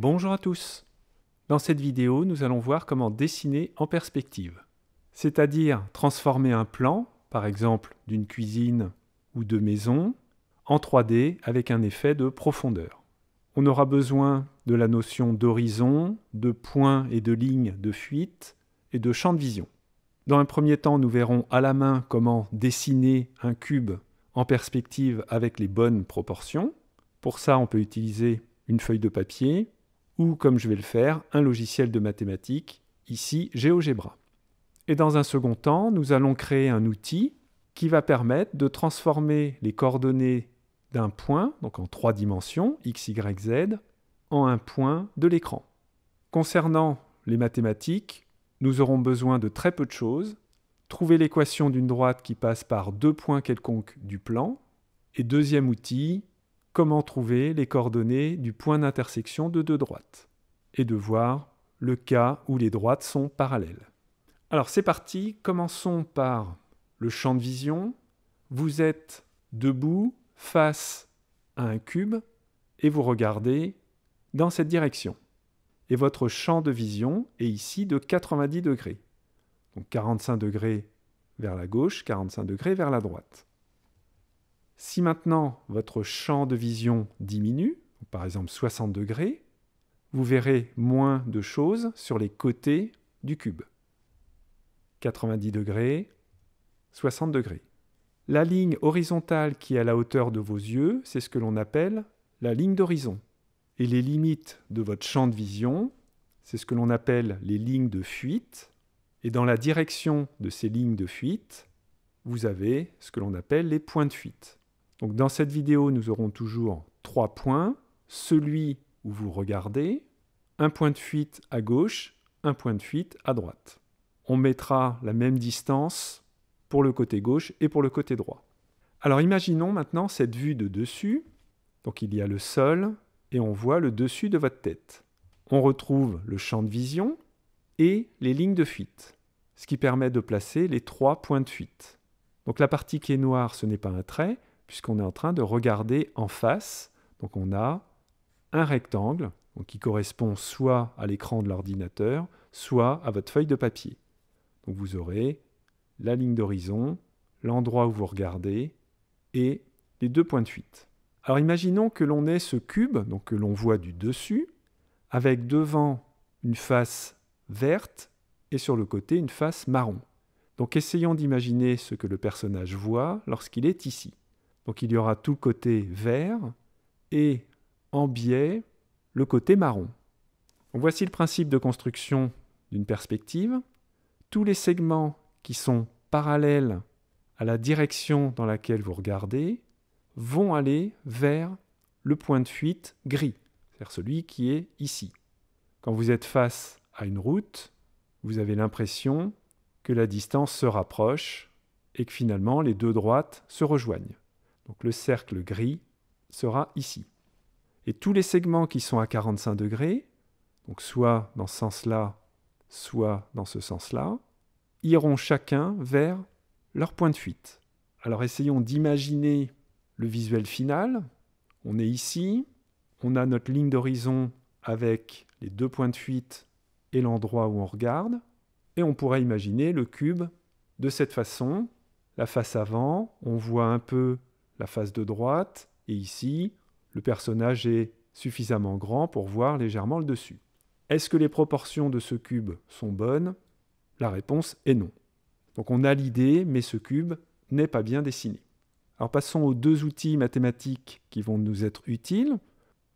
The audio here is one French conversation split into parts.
Bonjour à tous Dans cette vidéo, nous allons voir comment dessiner en perspective, c'est-à-dire transformer un plan, par exemple d'une cuisine ou de maison, en 3D avec un effet de profondeur. On aura besoin de la notion d'horizon, de points et de lignes de fuite, et de champ de vision. Dans un premier temps, nous verrons à la main comment dessiner un cube en perspective avec les bonnes proportions. Pour ça, on peut utiliser une feuille de papier, ou, comme je vais le faire, un logiciel de mathématiques, ici GeoGebra. Et dans un second temps, nous allons créer un outil qui va permettre de transformer les coordonnées d'un point, donc en trois dimensions, x, y, z, en un point de l'écran. Concernant les mathématiques, nous aurons besoin de très peu de choses. Trouver l'équation d'une droite qui passe par deux points quelconques du plan. Et deuxième outil, comment trouver les coordonnées du point d'intersection de deux droites, et de voir le cas où les droites sont parallèles. Alors c'est parti, commençons par le champ de vision. Vous êtes debout face à un cube et vous regardez dans cette direction. Et votre champ de vision est ici de 90 degrés. Donc 45 degrés vers la gauche, 45 degrés vers la droite. Si maintenant votre champ de vision diminue, par exemple 60 degrés, vous verrez moins de choses sur les côtés du cube. 90 degrés, 60 degrés. La ligne horizontale qui est à la hauteur de vos yeux, c'est ce que l'on appelle la ligne d'horizon. Et les limites de votre champ de vision, c'est ce que l'on appelle les lignes de fuite. Et dans la direction de ces lignes de fuite, vous avez ce que l'on appelle les points de fuite. Donc dans cette vidéo, nous aurons toujours trois points. Celui où vous regardez, un point de fuite à gauche, un point de fuite à droite. On mettra la même distance pour le côté gauche et pour le côté droit. Alors imaginons maintenant cette vue de dessus. Donc il y a le sol et on voit le dessus de votre tête. On retrouve le champ de vision et les lignes de fuite, ce qui permet de placer les trois points de fuite. Donc la partie qui est noire, ce n'est pas un trait, puisqu'on est en train de regarder en face. Donc on a un rectangle qui correspond soit à l'écran de l'ordinateur, soit à votre feuille de papier. Donc vous aurez la ligne d'horizon, l'endroit où vous regardez et les deux points de fuite. Alors imaginons que l'on ait ce cube, donc que l'on voit du dessus, avec devant une face verte et sur le côté une face marron. Donc essayons d'imaginer ce que le personnage voit lorsqu'il est ici. Donc il y aura tout le côté vert et en biais le côté marron. voici le principe de construction d'une perspective. Tous les segments qui sont parallèles à la direction dans laquelle vous regardez vont aller vers le point de fuite gris, c'est-à-dire celui qui est ici. Quand vous êtes face à une route, vous avez l'impression que la distance se rapproche et que finalement les deux droites se rejoignent donc le cercle gris, sera ici. Et tous les segments qui sont à 45 degrés, donc soit dans ce sens-là, soit dans ce sens-là, iront chacun vers leur point de fuite. Alors essayons d'imaginer le visuel final. On est ici, on a notre ligne d'horizon avec les deux points de fuite et l'endroit où on regarde, et on pourrait imaginer le cube de cette façon. La face avant, on voit un peu la face de droite, et ici, le personnage est suffisamment grand pour voir légèrement le dessus. Est-ce que les proportions de ce cube sont bonnes La réponse est non. Donc on a l'idée, mais ce cube n'est pas bien dessiné. Alors passons aux deux outils mathématiques qui vont nous être utiles.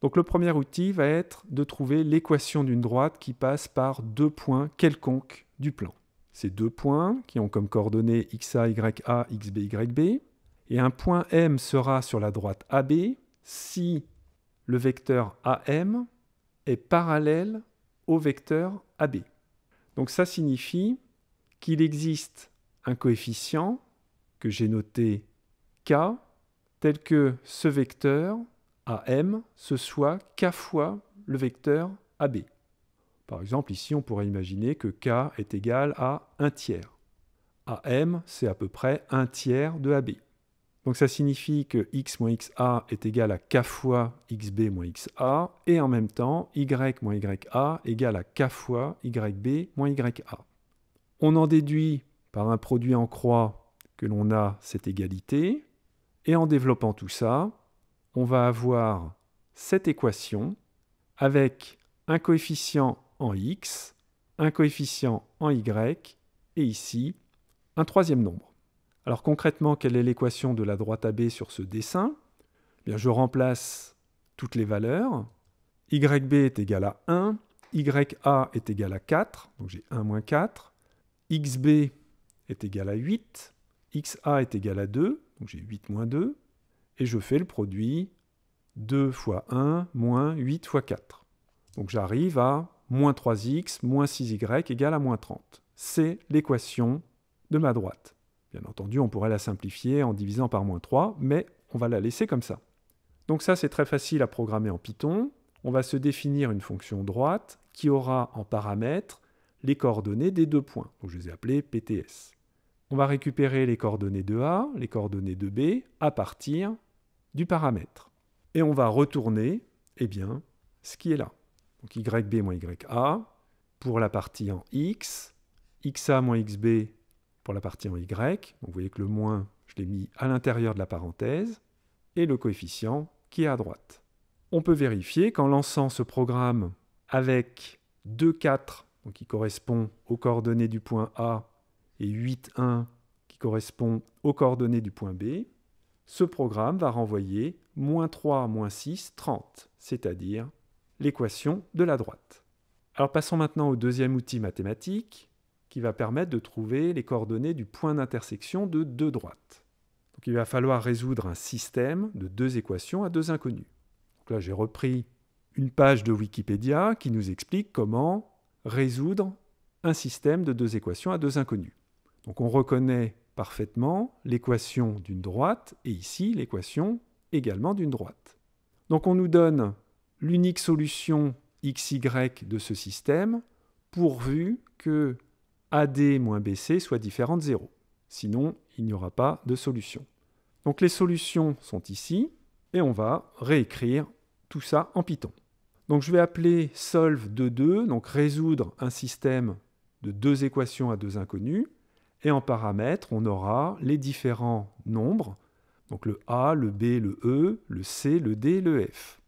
Donc le premier outil va être de trouver l'équation d'une droite qui passe par deux points quelconques du plan. Ces deux points qui ont comme coordonnées xa, ya, xb, yb et un point M sera sur la droite AB si le vecteur AM est parallèle au vecteur AB. Donc ça signifie qu'il existe un coefficient que j'ai noté k tel que ce vecteur AM ce soit k fois le vecteur AB. Par exemple, ici, on pourrait imaginer que k est égal à 1 tiers. AM, c'est à peu près un tiers de AB. Donc ça signifie que x moins xa est égal à k fois xb moins xa, et en même temps, y moins ya égal à k fois yb moins ya. On en déduit par un produit en croix que l'on a cette égalité, et en développant tout ça, on va avoir cette équation avec un coefficient en x, un coefficient en y, et ici, un troisième nombre. Alors concrètement, quelle est l'équation de la droite AB sur ce dessin eh bien, Je remplace toutes les valeurs. YB est égal à 1, YA est égal à 4, donc j'ai 1 moins 4, XB est égal à 8, XA est égal à 2, donc j'ai 8 moins 2, et je fais le produit 2 fois 1 moins 8 fois 4. Donc j'arrive à moins 3x moins 6y égale à moins 30. C'est l'équation de ma droite. Bien entendu, on pourrait la simplifier en divisant par moins 3, mais on va la laisser comme ça. Donc ça, c'est très facile à programmer en Python. On va se définir une fonction droite qui aura en paramètre les coordonnées des deux points. Donc je les ai appelés PTS. On va récupérer les coordonnées de A, les coordonnées de B à partir du paramètre. Et on va retourner eh bien, ce qui est là. Donc YB YA pour la partie en X, XA moins XB pour la partie en Y. vous voyez que le moins, je l'ai mis à l'intérieur de la parenthèse, et le coefficient qui est à droite. On peut vérifier qu'en lançant ce programme avec 2, 4, qui correspond aux coordonnées du point A, et 8,1, qui correspond aux coordonnées du point B, ce programme va renvoyer moins 3, moins 6, 30, c'est-à-dire l'équation de la droite. Alors passons maintenant au deuxième outil mathématique, qui va permettre de trouver les coordonnées du point d'intersection de deux droites. Donc il va falloir résoudre un système de deux équations à deux inconnues. Donc là, j'ai repris une page de Wikipédia qui nous explique comment résoudre un système de deux équations à deux inconnues. Donc on reconnaît parfaitement l'équation d'une droite et ici l'équation également d'une droite. Donc on nous donne l'unique solution y de ce système pourvu que AD moins BC soit différent de 0. Sinon, il n'y aura pas de solution. Donc les solutions sont ici, et on va réécrire tout ça en Python. Donc je vais appeler solve de 2, donc résoudre un système de deux équations à deux inconnues, et en paramètres, on aura les différents nombres, donc le A, le B, le E, le C, le D, le F.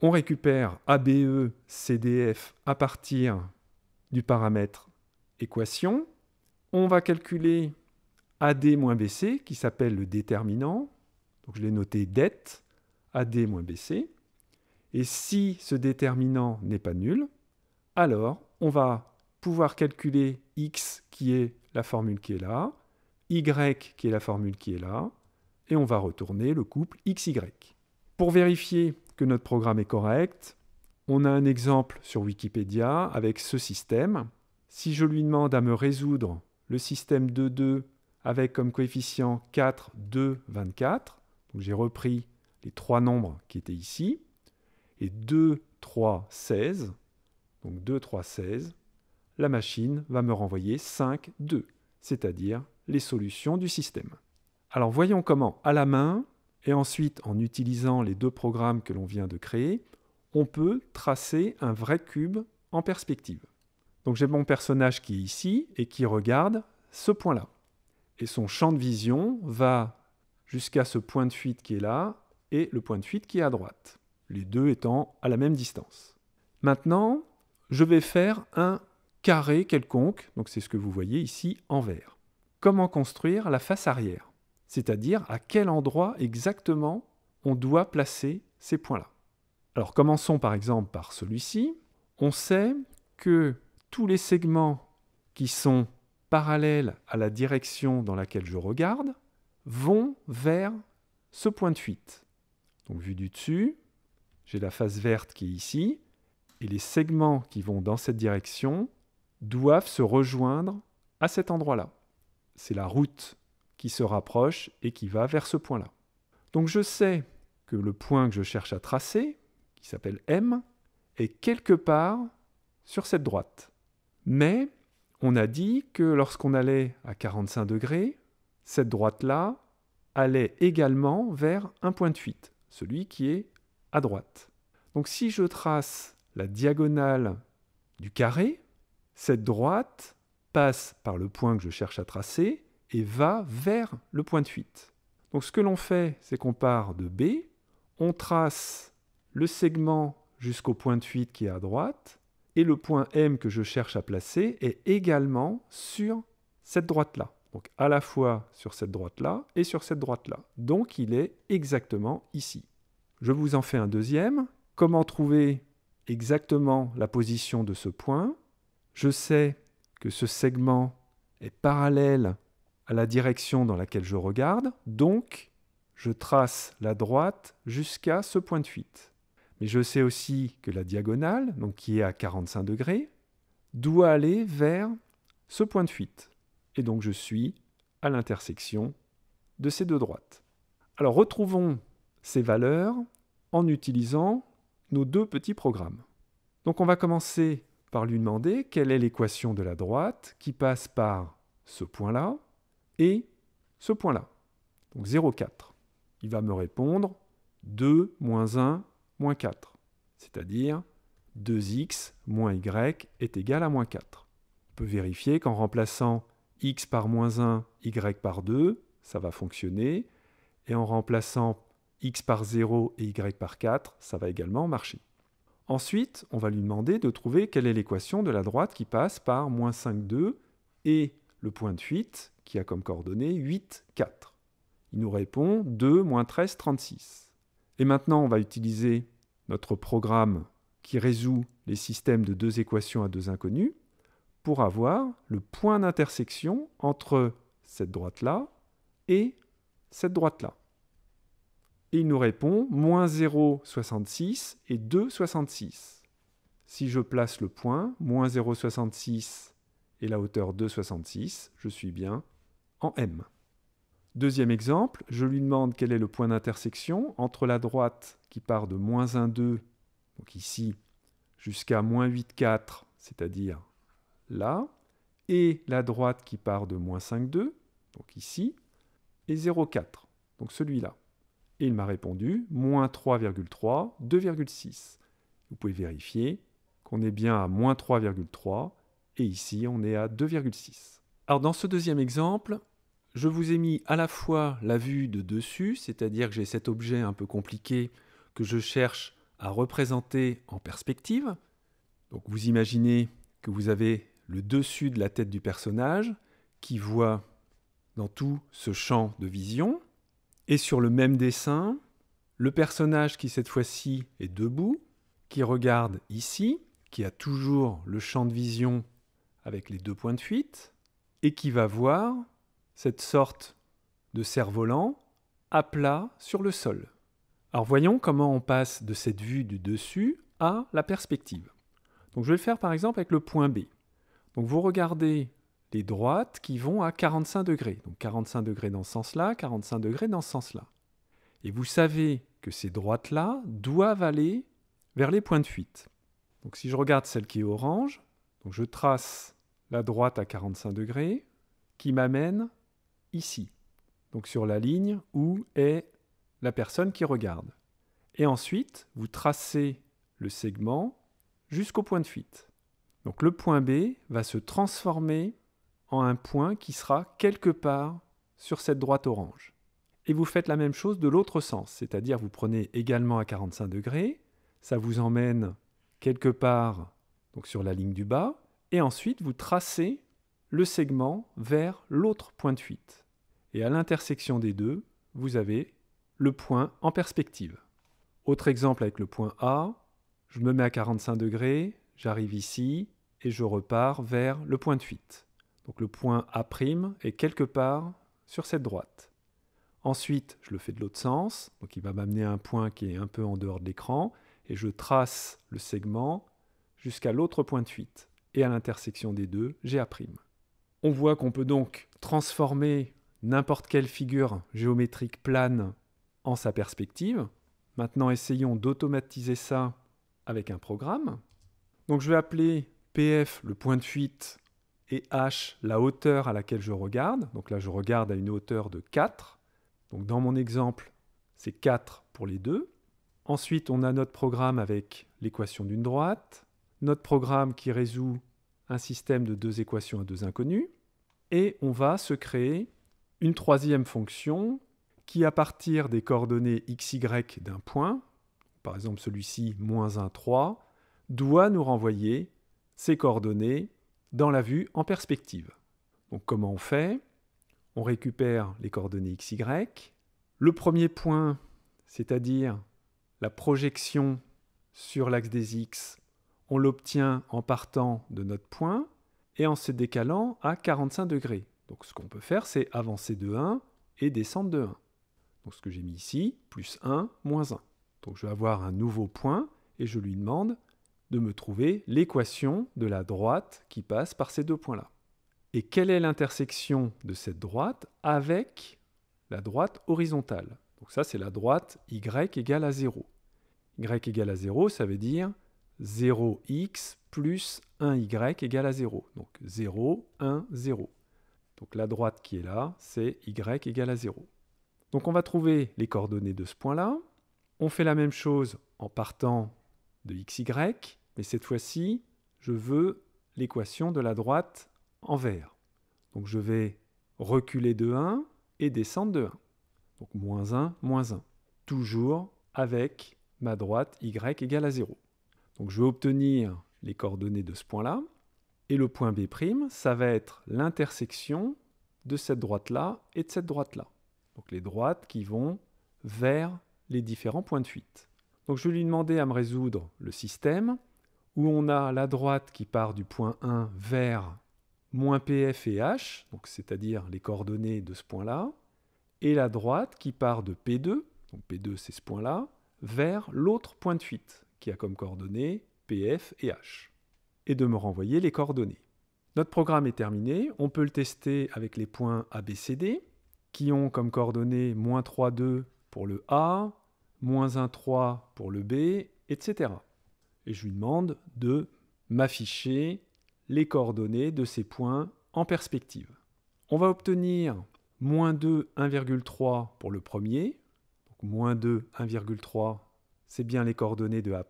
On récupère ABE, CDF à partir du paramètre équation, on va calculer AD moins BC qui s'appelle le déterminant. Donc je l'ai noté dette AD moins BC. Et si ce déterminant n'est pas nul, alors on va pouvoir calculer x qui est la formule qui est là, y qui est la formule qui est là, et on va retourner le couple xy. Pour vérifier que notre programme est correct, on a un exemple sur Wikipédia avec ce système. Si je lui demande à me résoudre le système 2, 2 avec comme coefficient 4, 2, 24, j'ai repris les trois nombres qui étaient ici, et 2, 3, 16, donc 2, 3, 16, la machine va me renvoyer 5, 2, c'est-à-dire les solutions du système. Alors voyons comment, à la main, et ensuite en utilisant les deux programmes que l'on vient de créer, on peut tracer un vrai cube en perspective. Donc j'ai mon personnage qui est ici et qui regarde ce point-là. Et son champ de vision va jusqu'à ce point de fuite qui est là et le point de fuite qui est à droite, les deux étant à la même distance. Maintenant, je vais faire un carré quelconque, donc c'est ce que vous voyez ici en vert. Comment construire la face arrière C'est-à-dire à quel endroit exactement on doit placer ces points-là. Alors commençons par exemple par celui-ci. On sait que tous les segments qui sont parallèles à la direction dans laquelle je regarde vont vers ce point de fuite. Donc vu du dessus, j'ai la face verte qui est ici, et les segments qui vont dans cette direction doivent se rejoindre à cet endroit-là. C'est la route qui se rapproche et qui va vers ce point-là. Donc je sais que le point que je cherche à tracer, qui s'appelle M, est quelque part sur cette droite. Mais on a dit que lorsqu'on allait à 45 degrés, cette droite-là allait également vers un point de fuite, celui qui est à droite. Donc si je trace la diagonale du carré, cette droite passe par le point que je cherche à tracer et va vers le point de fuite. Donc ce que l'on fait, c'est qu'on part de B, on trace le segment jusqu'au point de fuite qui est à droite, et le point M que je cherche à placer est également sur cette droite-là. Donc à la fois sur cette droite-là et sur cette droite-là. Donc il est exactement ici. Je vous en fais un deuxième. Comment trouver exactement la position de ce point Je sais que ce segment est parallèle à la direction dans laquelle je regarde, donc je trace la droite jusqu'à ce point de fuite. Mais je sais aussi que la diagonale, qui est à 45 degrés, doit aller vers ce point de fuite. Et donc je suis à l'intersection de ces deux droites. Alors retrouvons ces valeurs en utilisant nos deux petits programmes. Donc on va commencer par lui demander quelle est l'équation de la droite qui passe par ce point-là et ce point-là. Donc 0,4. Il va me répondre 2 moins 1 4, c'est-à-dire 2x moins y est égal à moins 4. On peut vérifier qu'en remplaçant x par moins 1, y par 2, ça va fonctionner, et en remplaçant x par 0 et y par 4, ça va également marcher. Ensuite, on va lui demander de trouver quelle est l'équation de la droite qui passe par moins 5, 2 et le point de fuite qui a comme coordonnée 8, 4. Il nous répond 2 moins 13, 36. Et maintenant, on va utiliser notre programme qui résout les systèmes de deux équations à deux inconnues pour avoir le point d'intersection entre cette droite-là et cette droite-là. Et il nous répond moins 0,66 et 2,66. Si je place le point, moins 0,66 et la hauteur 2,66, je suis bien en M. Deuxième exemple, je lui demande quel est le point d'intersection entre la droite qui part de moins 1,2, donc ici, jusqu'à moins 8,4, c'est-à-dire là, et la droite qui part de moins 5,2, donc ici, et 0,4, donc celui-là. Et il m'a répondu moins 3,3, 2,6. Vous pouvez vérifier qu'on est bien à moins 3,3 et ici on est à 2,6. Alors dans ce deuxième exemple, je vous ai mis à la fois la vue de dessus, c'est-à-dire que j'ai cet objet un peu compliqué que je cherche à représenter en perspective. Donc vous imaginez que vous avez le dessus de la tête du personnage qui voit dans tout ce champ de vision. Et sur le même dessin, le personnage qui cette fois-ci est debout, qui regarde ici, qui a toujours le champ de vision avec les deux points de fuite, et qui va voir cette sorte de cerf-volant à plat sur le sol. Alors voyons comment on passe de cette vue du dessus à la perspective. Donc je vais le faire par exemple avec le point B. Donc vous regardez les droites qui vont à 45 degrés. Donc 45 degrés dans ce sens-là, 45 degrés dans ce sens-là. Et vous savez que ces droites-là doivent aller vers les points de fuite. Donc si je regarde celle qui est orange, donc je trace la droite à 45 degrés qui m'amène ici, donc sur la ligne où est la personne qui regarde. Et ensuite, vous tracez le segment jusqu'au point de fuite. Donc le point B va se transformer en un point qui sera quelque part sur cette droite orange. Et vous faites la même chose de l'autre sens, c'est-à-dire vous prenez également à 45 degrés, ça vous emmène quelque part donc sur la ligne du bas, et ensuite vous tracez le segment vers l'autre point de fuite. Et à l'intersection des deux, vous avez le point en perspective. Autre exemple avec le point A, je me mets à 45 degrés, j'arrive ici et je repars vers le point de fuite. Donc le point A' est quelque part sur cette droite. Ensuite, je le fais de l'autre sens, donc il va m'amener à un point qui est un peu en dehors de l'écran, et je trace le segment jusqu'à l'autre point de fuite. Et à l'intersection des deux, j'ai A'. On voit qu'on peut donc transformer n'importe quelle figure géométrique plane en sa perspective. Maintenant, essayons d'automatiser ça avec un programme. Donc je vais appeler PF le point de fuite et H la hauteur à laquelle je regarde. Donc là, je regarde à une hauteur de 4. Donc dans mon exemple, c'est 4 pour les deux. Ensuite, on a notre programme avec l'équation d'une droite, notre programme qui résout un système de deux équations à deux inconnues, et on va se créer une troisième fonction qui, à partir des coordonnées x, y d'un point, par exemple celui-ci, moins 1, 3, doit nous renvoyer ces coordonnées dans la vue en perspective. Donc comment on fait On récupère les coordonnées x, y. Le premier point, c'est-à-dire la projection sur l'axe des x on l'obtient en partant de notre point et en se décalant à 45 degrés. Donc ce qu'on peut faire, c'est avancer de 1 et descendre de 1. Donc ce que j'ai mis ici, plus 1, moins 1. Donc je vais avoir un nouveau point et je lui demande de me trouver l'équation de la droite qui passe par ces deux points-là. Et quelle est l'intersection de cette droite avec la droite horizontale Donc ça, c'est la droite y égale à 0. y égale à 0, ça veut dire 0x plus 1y égale à 0. Donc 0, 1, 0. Donc la droite qui est là, c'est y égale à 0. Donc on va trouver les coordonnées de ce point-là. On fait la même chose en partant de xy, mais cette fois-ci, je veux l'équation de la droite en vert. Donc je vais reculer de 1 et descendre de 1. Donc moins 1, moins 1. Toujours avec ma droite y égale à 0. Donc je vais obtenir les coordonnées de ce point-là. Et le point B', ça va être l'intersection de cette droite-là et de cette droite-là. Donc les droites qui vont vers les différents points de fuite. Donc je vais lui demander à me résoudre le système où on a la droite qui part du point 1 vers moins PF et H, donc c'est-à-dire les coordonnées de ce point-là, et la droite qui part de P2, donc P2 c'est ce point-là, vers l'autre point de fuite, qui a comme coordonnées PF et H, et de me renvoyer les coordonnées. Notre programme est terminé, on peut le tester avec les points ABCD, qui ont comme coordonnées moins 3, 2 pour le A, moins 1, 3 pour le B, etc. Et je lui demande de m'afficher les coordonnées de ces points en perspective. On va obtenir moins 2, 1,3 pour le premier, donc moins 2, 1,3 c'est bien les coordonnées de A'.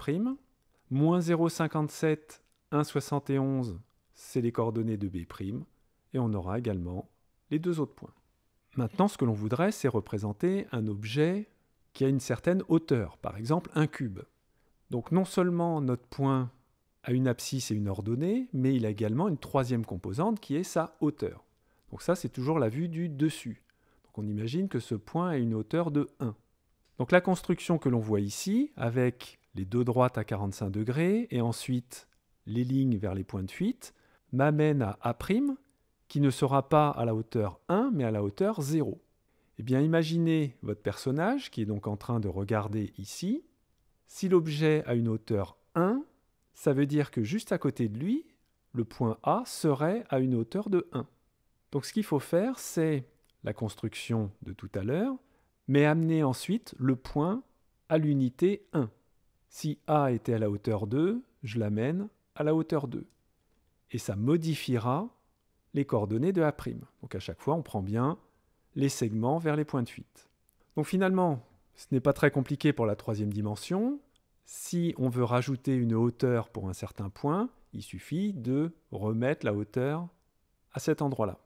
Moins 0,57, 1,71, c'est les coordonnées de B'. Et on aura également les deux autres points. Maintenant, ce que l'on voudrait, c'est représenter un objet qui a une certaine hauteur, par exemple un cube. Donc non seulement notre point a une abscisse et une ordonnée, mais il a également une troisième composante qui est sa hauteur. Donc ça, c'est toujours la vue du dessus. Donc on imagine que ce point a une hauteur de 1. Donc la construction que l'on voit ici, avec les deux droites à 45 degrés et ensuite les lignes vers les points de fuite, m'amène à A', qui ne sera pas à la hauteur 1, mais à la hauteur 0. Eh bien, imaginez votre personnage qui est donc en train de regarder ici. Si l'objet a une hauteur 1, ça veut dire que juste à côté de lui, le point A serait à une hauteur de 1. Donc ce qu'il faut faire, c'est la construction de tout à l'heure, mais amener ensuite le point à l'unité 1. Si A était à la hauteur 2, je l'amène à la hauteur 2. Et ça modifiera les coordonnées de A'. Donc à chaque fois, on prend bien les segments vers les points de fuite. Donc finalement, ce n'est pas très compliqué pour la troisième dimension. Si on veut rajouter une hauteur pour un certain point, il suffit de remettre la hauteur à cet endroit-là.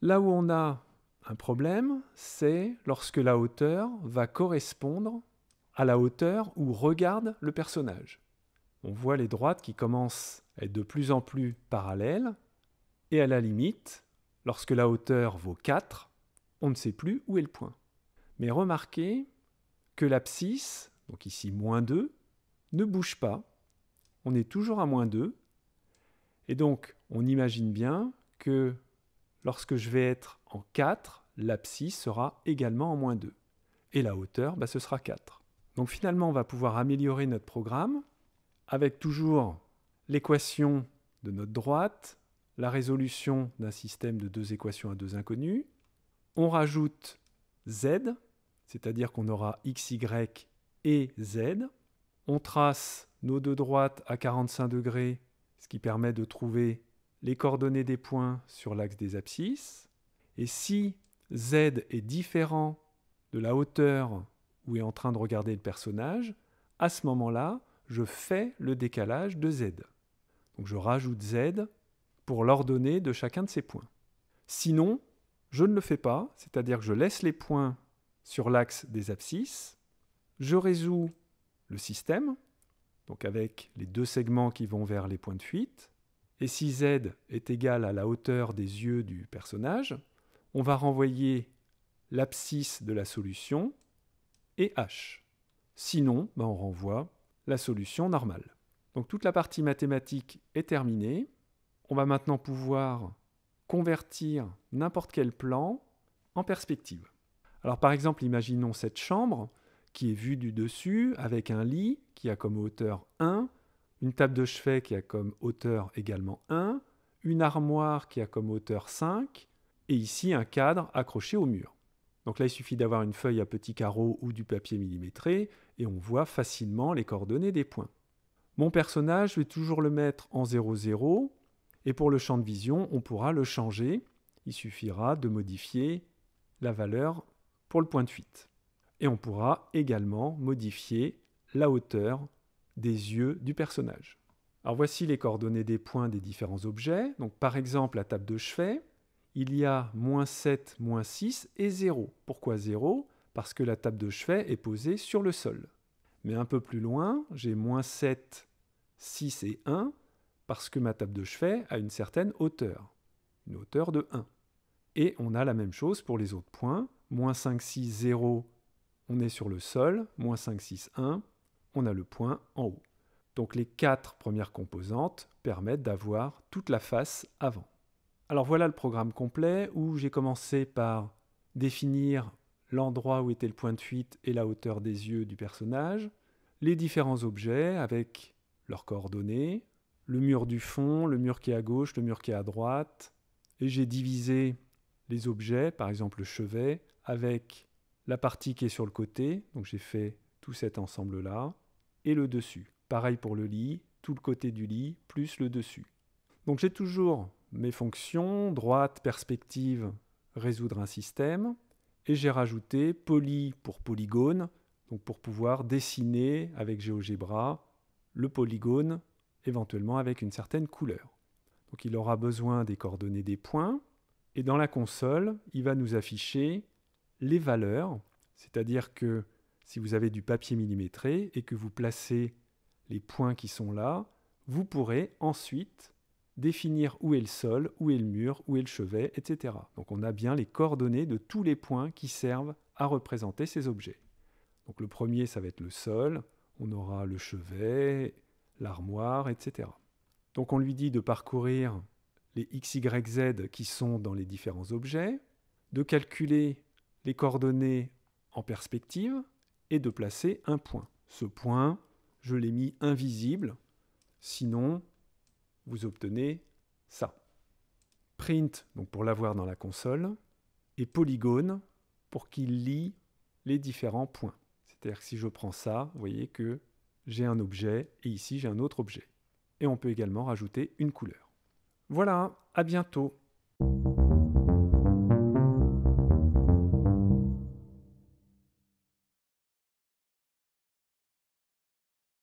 Là où on a un problème, c'est lorsque la hauteur va correspondre à la hauteur où regarde le personnage. On voit les droites qui commencent à être de plus en plus parallèles, et à la limite, lorsque la hauteur vaut 4, on ne sait plus où est le point. Mais remarquez que l'abscisse, donc ici moins 2, ne bouge pas, on est toujours à moins 2, et donc on imagine bien que Lorsque je vais être en 4, l'abscisse sera également en moins 2. Et la hauteur, bah, ce sera 4. Donc finalement, on va pouvoir améliorer notre programme avec toujours l'équation de notre droite, la résolution d'un système de deux équations à deux inconnues. On rajoute z, c'est-à-dire qu'on aura x, y et z. On trace nos deux droites à 45 degrés, ce qui permet de trouver les coordonnées des points sur l'axe des abscisses. Et si Z est différent de la hauteur où est en train de regarder le personnage, à ce moment-là, je fais le décalage de Z. Donc je rajoute Z pour l'ordonnée de chacun de ces points. Sinon, je ne le fais pas, c'est-à-dire que je laisse les points sur l'axe des abscisses, je résous le système, donc avec les deux segments qui vont vers les points de fuite, et si z est égal à la hauteur des yeux du personnage, on va renvoyer l'abscisse de la solution et h. Sinon, ben, on renvoie la solution normale. Donc toute la partie mathématique est terminée. On va maintenant pouvoir convertir n'importe quel plan en perspective. Alors par exemple, imaginons cette chambre qui est vue du dessus avec un lit qui a comme hauteur 1 une table de chevet qui a comme hauteur également 1, une armoire qui a comme hauteur 5, et ici un cadre accroché au mur. Donc là, il suffit d'avoir une feuille à petits carreaux ou du papier millimétré, et on voit facilement les coordonnées des points. Mon personnage, je vais toujours le mettre en 0, 0, et pour le champ de vision, on pourra le changer. Il suffira de modifier la valeur pour le point de fuite. Et on pourra également modifier la hauteur des yeux du personnage. Alors voici les coordonnées des points des différents objets. Donc par exemple, la table de chevet, il y a moins 7, moins 6 et 0. Pourquoi 0 Parce que la table de chevet est posée sur le sol. Mais un peu plus loin, j'ai moins 7, 6 et 1 parce que ma table de chevet a une certaine hauteur, une hauteur de 1. Et on a la même chose pour les autres points. Moins 5, 6, 0, on est sur le sol. Moins 5, 6, 1, on a le point en haut. Donc les quatre premières composantes permettent d'avoir toute la face avant. Alors voilà le programme complet où j'ai commencé par définir l'endroit où était le point de fuite et la hauteur des yeux du personnage, les différents objets avec leurs coordonnées, le mur du fond, le mur qui est à gauche, le mur qui est à droite, et j'ai divisé les objets, par exemple le chevet, avec la partie qui est sur le côté, donc j'ai fait tout cet ensemble-là, et le dessus. Pareil pour le lit, tout le côté du lit, plus le dessus. Donc j'ai toujours mes fonctions, droite, perspective, résoudre un système, et j'ai rajouté poly pour polygone, donc pour pouvoir dessiner avec GeoGebra le polygone, éventuellement avec une certaine couleur. Donc il aura besoin des coordonnées des points, et dans la console, il va nous afficher les valeurs, c'est-à-dire que si vous avez du papier millimétré et que vous placez les points qui sont là, vous pourrez ensuite définir où est le sol, où est le mur, où est le chevet, etc. Donc on a bien les coordonnées de tous les points qui servent à représenter ces objets. Donc le premier, ça va être le sol, on aura le chevet, l'armoire, etc. Donc on lui dit de parcourir les x, y, z qui sont dans les différents objets, de calculer les coordonnées en perspective, et de placer un point. Ce point, je l'ai mis invisible, sinon vous obtenez ça. Print, donc pour l'avoir dans la console, et polygone pour qu'il lie les différents points. C'est-à-dire que si je prends ça, vous voyez que j'ai un objet et ici j'ai un autre objet. Et on peut également rajouter une couleur. Voilà, à bientôt